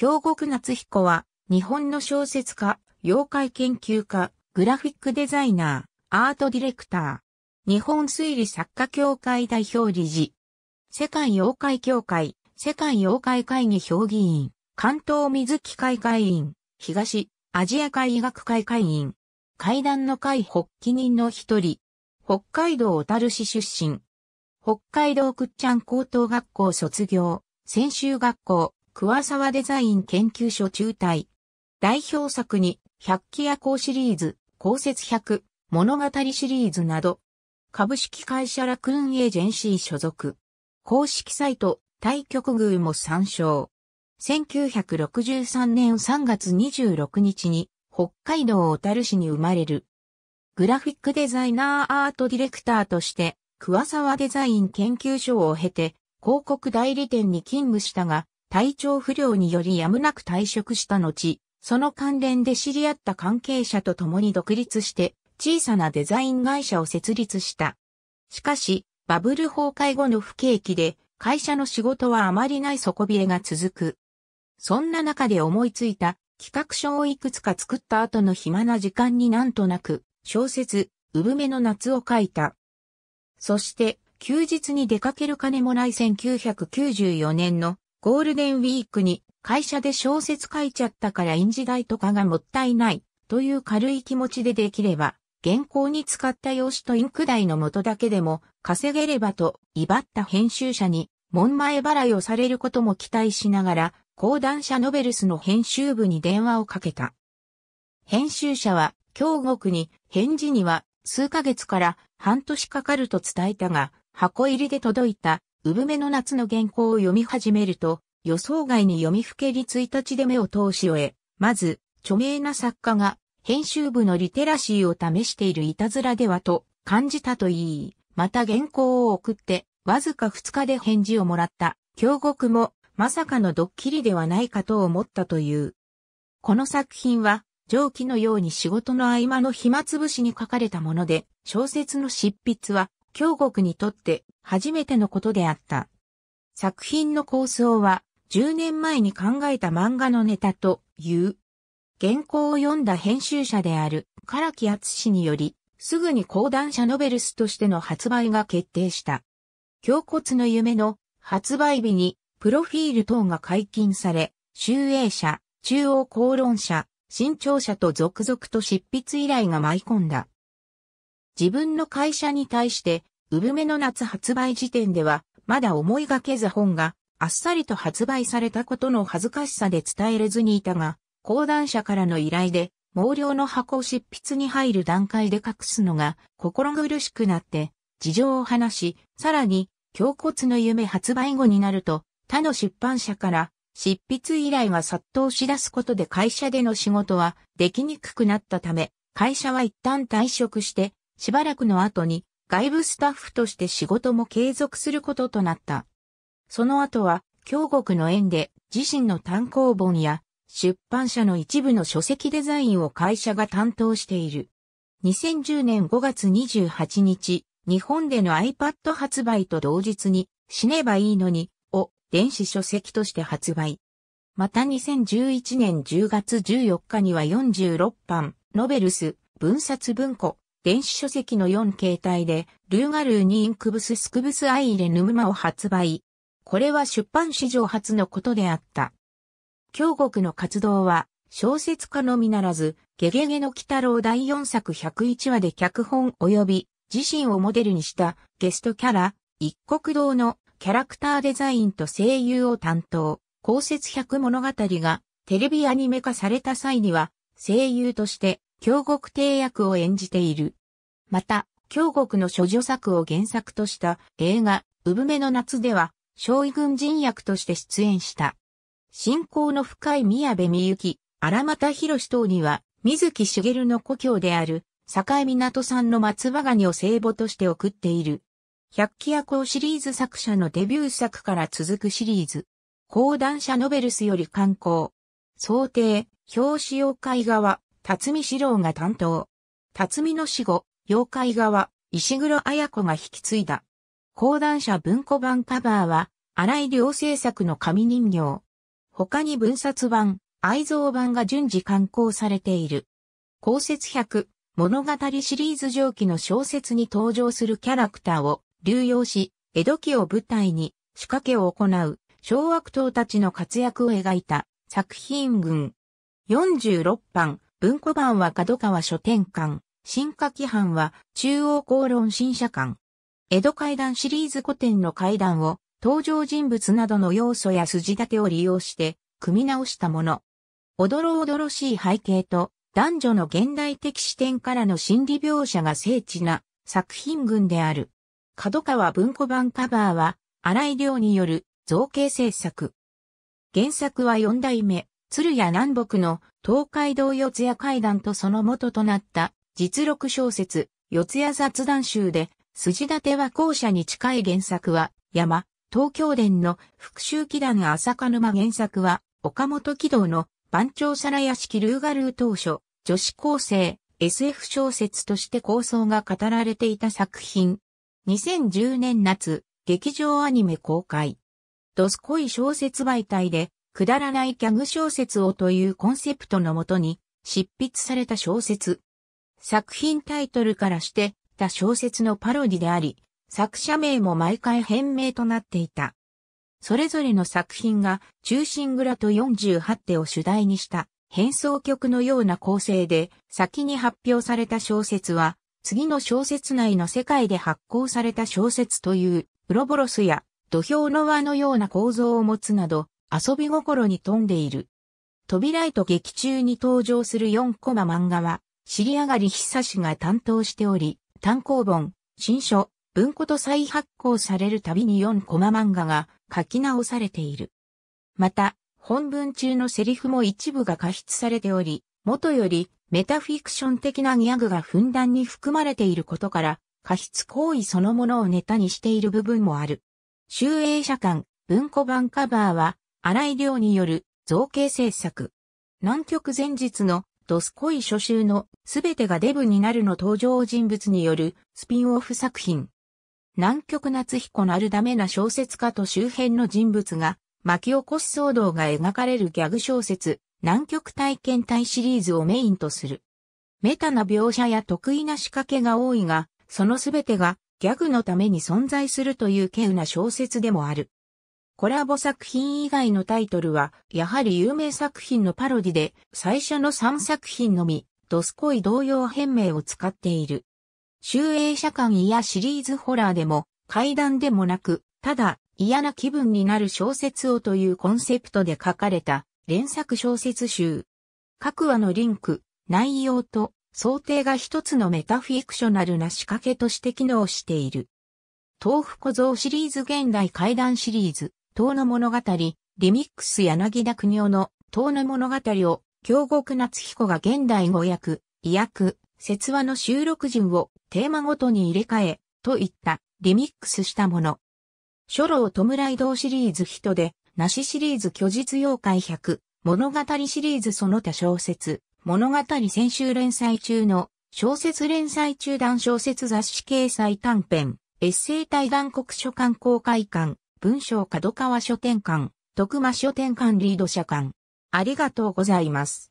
京極夏彦は、日本の小説家、妖怪研究家、グラフィックデザイナー、アートディレクター、日本推理作家協会代表理事、世界妖怪協会、世界妖怪会議評議員、関東水木会会員、東、アジア会医学会会員、会談の会発起人の一人、北海道小樽市出身、北海道倶知安高等学校卒業、専修学校、桑沢デザイン研究所中退。代表作に、百鬼夜行シリーズ、公設百、物語シリーズなど、株式会社ラクーンエージェンシー所属。公式サイト、対局宮も参照。1963年3月26日に、北海道小樽市に生まれる。グラフィックデザイナーアートディレクターとして、桑沢デザイン研究所を経て、広告代理店に勤務したが、体調不良によりやむなく退職した後、その関連で知り合った関係者と共に独立して小さなデザイン会社を設立した。しかし、バブル崩壊後の不景気で会社の仕事はあまりない底冷えが続く。そんな中で思いついた企画書をいくつか作った後の暇な時間になんとなく小説、産めの夏を書いた。そして、休日に出かける金もない1994年のゴールデンウィークに会社で小説書いちゃったから印字代とかがもったいないという軽い気持ちでできれば、原稿に使った用紙とインク代の元だけでも稼げればと威張った編集者に門前払いをされることも期待しながら、講談社ノベルスの編集部に電話をかけた。編集者は、京極に返事には数ヶ月から半年かかると伝えたが、箱入りで届いた産めの夏の原稿を読み始めると、予想外に読みふけり一日で目を通し終え、まず、著名な作家が、編集部のリテラシーを試しているいたずらではと感じたといい、また原稿を送って、わずか2日で返事をもらった、京極も、まさかのドッキリではないかと思ったという。この作品は、上記のように仕事の合間の暇つぶしに書かれたもので、小説の執筆は、京極にとって初めてのことであった。作品の構想は、10年前に考えた漫画のネタという。原稿を読んだ編集者である唐木厚氏により、すぐに講談社ノベルスとしての発売が決定した。胸骨の夢の発売日にプロフィール等が解禁され、集英社、中央公論社、新潮社と続々と執筆依頼が舞い込んだ。自分の会社に対して産めの夏発売時点では、まだ思いがけず本が、あっさりと発売されたことの恥ずかしさで伝えれずにいたが、講談社からの依頼で、毛量の箱を執筆に入る段階で隠すのが心苦しくなって、事情を話し、さらに、胸骨の夢発売後になると、他の出版社から執筆依頼が殺到し出すことで会社での仕事はできにくくなったため、会社は一旦退職して、しばらくの後に外部スタッフとして仕事も継続することとなった。その後は、京極の縁で自身の単行本や出版社の一部の書籍デザインを会社が担当している。2010年5月28日、日本での iPad 発売と同日に死ねばいいのにを電子書籍として発売。また2011年10月14日には46版ノベルス文冊文庫電子書籍の4形態で、ルーガルーにインクブススクブスアイレヌムマを発売。これは出版史上初のことであった。京極の活動は、小説家のみならず、ゲゲゲの鬼太郎第4作101話で脚本及び、自身をモデルにしたゲストキャラ、一国堂のキャラクターデザインと声優を担当、公説百物語がテレビアニメ化された際には、声優として京極帝役を演じている。また、京極の諸女作を原作とした映画、産めの夏では、少尉軍人役として出演した。信仰の深い宮部みゆき、荒又博等には、水木しげるの故郷である、境港産の松葉ガニを聖母として送っている。百鬼夜行シリーズ作者のデビュー作から続くシリーズ。講談社ノベルスより刊行。想定、表紙を絵側。辰巳史郎が担当。辰巳の死後、妖怪側、石黒綾子が引き継いだ。講談社文庫版カバーは、荒井良製作の紙人形。他に文冊版、愛蔵版が順次刊行されている。公説100、物語シリーズ上記の小説に登場するキャラクターを流用し、江戸期を舞台に仕掛けを行う小悪党たちの活躍を描いた作品群。46版、文庫版は角川書店館、新書規範は中央公論新社館。江戸階段シリーズ古典の階段を登場人物などの要素や筋立てを利用して組み直したもの。おどろおどろしい背景と男女の現代的視点からの心理描写が精緻な作品群である。角川文庫版カバーは荒井亮による造形制作。原作は四代目鶴屋南北の東海道四谷階段とその元となった実録小説四谷雑談集で筋立ては校舎に近い原作は山、東京伝の復讐祈願浅香沼原作は岡本軌道の番長皿屋敷ルーガルー当初女子高生 SF 小説として構想が語られていた作品。2010年夏、劇場アニメ公開。ドスコイ小説媒体でくだらないギャグ小説をというコンセプトのもとに執筆された小説。作品タイトルからしてた小説のパロディであり、作者名も毎回変名となっていた。それぞれの作品が中心蔵と48手を主題にした変奏曲のような構成で先に発表された小説は次の小説内の世界で発行された小説というウロボロスや土俵の輪のような構造を持つなど遊び心に富んでいる。扉びライト劇中に登場する4コマ漫画は、尻上がり久しが担当しており、単行本、新書、文庫と再発行されるたびに4コマ漫画が書き直されている。また、本文中のセリフも一部が過失されており、元よりメタフィクション的なギャグがふんだんに含まれていることから、過失行為そのものをネタにしている部分もある。集英社間、文庫版カバーは、荒井亮による造形制作。南極前日のドスコイ初集のすべてがデブになるの登場人物によるスピンオフ作品。南極夏彦のあるダメな小説家と周辺の人物が巻き起こす騒動が描かれるギャグ小説南極体験隊シリーズをメインとする。メタな描写や得意な仕掛けが多いが、そのすべてがギャグのために存在するという稀有な小説でもある。コラボ作品以外のタイトルは、やはり有名作品のパロディで、最初の3作品のみ、ドスコイ同様変名を使っている。集英社館やシリーズホラーでも、階段でもなく、ただ嫌な気分になる小説をというコンセプトで書かれた連作小説集。各話のリンク、内容と想定が一つのメタフィクショナルな仕掛けとして機能している。豆腐小僧シリーズ現代階段シリーズ、遠の物語、リミックス柳田国夫の遠の物語を、京極夏彦が現代語訳、意訳、説話の収録順をテーマごとに入れ替え、といったリミックスしたもの。初老弔い道シリーズ人で、なしシリーズ虚実妖怪百、物語シリーズその他小説、物語先週連載中の小説連載中断小説雑誌掲載短編、エッセイ対談国書館公開館、文章角川書店館、徳間書店館リード社館。ありがとうございます。